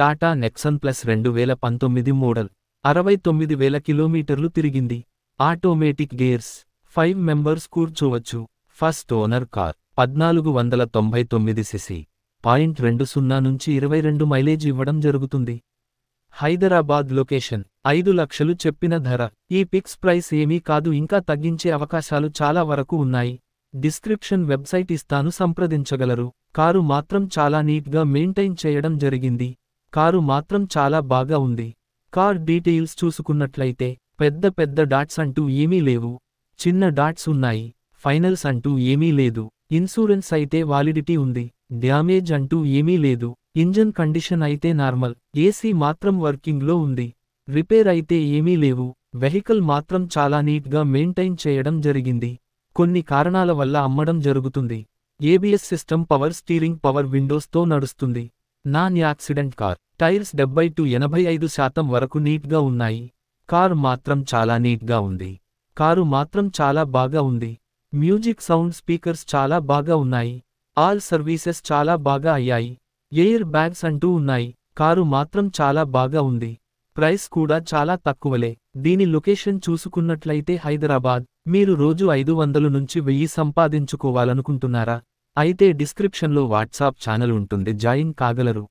Tata Nexon plus రెండు వేల పంతొమ్మిది మోడల్ అరవై తొమ్మిది వేల కిలోమీటర్లు తిరిగింది ఆటోమేటిక్ గేర్స్ ఫైవ్ మెంబర్స్ కూర్చోవచ్చు ఫస్ట్ ఓనర్ కార్ పద్నాలుగు వందల తొంభై తొమ్మిది సిసి పాయింట్ రెండు సున్నా నుంచి ఇరవై రెండు మైలేజ్ ఇవ్వడం జరుగుతుంది హైదరాబాద్ లొకేషన్ ఐదు లక్షలు చెప్పిన ధర ఈ పిక్స్ ప్రైస్ ఏమీ కాదు ఇంకా తగ్గించే అవకాశాలు చాలా వరకు ఉన్నాయి డిస్క్రిప్షన్ వెబ్సైట్ ఇస్తాను సంప్రదించగలరు కారు మాత్రం చాలా నీట్గా మెయింటైన్ చేయడం జరిగింది కారు మాత్రం చాలా బాగా ఉంది కార్ డీటెయిల్స్ చూసుకున్నట్లయితే పెద్ద పెద్ద డాట్స్ అంటూ ఏమీ లేవు చిన్న డాట్స్ ఉన్నాయి ఫైనల్స్ అంటూ ఏమీ లేదు ఇన్సూరెన్స్ అయితే వాలిడిటీ ఉంది డ్యామేజ్ అంటూ ఏమీ లేదు ఇంజన్ కండిషన్ అయితే నార్మల్ ఏసీ మాత్రం వర్కింగ్లో ఉంది రిపేర్ అయితే ఏమీ లేవు వెహికల్ మాత్రం చాలా నీట్గా మెయింటైన్ చేయడం జరిగింది కొన్ని కారణాల వల్ల అమ్మడం జరుగుతుంది ABS system power steering power విండోస్తో నడుస్తుంది నాన్ యాక్సిడెంట్ కార్ టైర్స్ డెబ్బై టు ఎనభై ఐదు శాతం వరకు నీట్గా ఉన్నాయి కారు మాత్రం చాలా నీట్గా ఉంది కారు మాత్రం చాలా బాగా ఉంది మ్యూజిక్ సౌండ్ స్పీకర్స్ చాలా బాగా ఉన్నాయి ఆల్ సర్వీసెస్ చాలా బాగా అయ్యాయి ఎయిర్ బ్యాగ్స్ అంటూ ఉన్నాయి కారు మాత్రం చాలా బాగా ఉంది ప్రైస్ కూడా చాలా తక్కువలే దీని లొకేషన్ చూసుకున్నట్లయితే హైదరాబాద్ మీరు రోజు ఐదు వందలు నుంచి వెయ్యి సంపాదించుకోవాలనుకుంటున్నారా అయితే డిస్క్రిప్షన్లో వాట్సాప్ ఛానల్ ఉంటుంది జాయిన్ కాగలరు